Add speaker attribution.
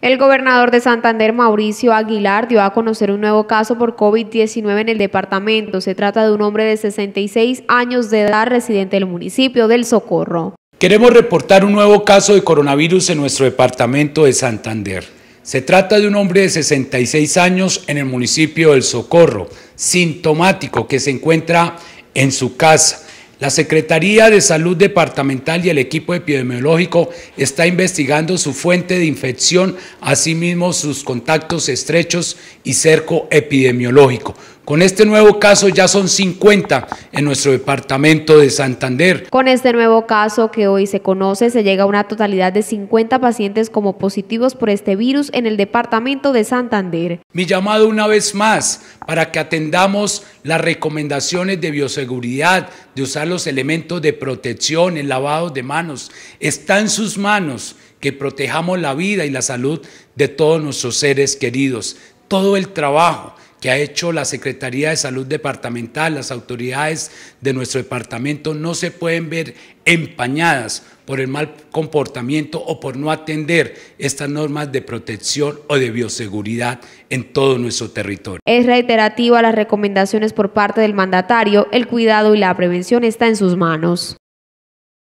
Speaker 1: El gobernador de Santander, Mauricio Aguilar, dio a conocer un nuevo caso por COVID-19 en el departamento. Se trata de un hombre de 66 años de edad, residente del municipio del Socorro.
Speaker 2: Queremos reportar un nuevo caso de coronavirus en nuestro departamento de Santander. Se trata de un hombre de 66 años en el municipio del Socorro, sintomático, que se encuentra en su casa la Secretaría de Salud Departamental y el equipo epidemiológico está investigando su fuente de infección, asimismo sus contactos estrechos y cerco epidemiológico. Con este nuevo caso ya son 50 en nuestro departamento de Santander.
Speaker 1: Con este nuevo caso que hoy se conoce, se llega a una totalidad de 50 pacientes como positivos por este virus en el departamento de Santander.
Speaker 2: Mi llamado una vez más para que atendamos las recomendaciones de bioseguridad, de usar los elementos de protección, el lavado de manos. Está en sus manos que protejamos la vida y la salud de todos nuestros seres queridos. Todo el trabajo que ha hecho la Secretaría de Salud Departamental, las autoridades de nuestro departamento, no se pueden ver empañadas por el mal comportamiento o por no atender estas normas de protección o de bioseguridad en todo nuestro territorio.
Speaker 1: Es reiterativa las
Speaker 2: recomendaciones por parte del mandatario, el cuidado y la prevención está en sus manos.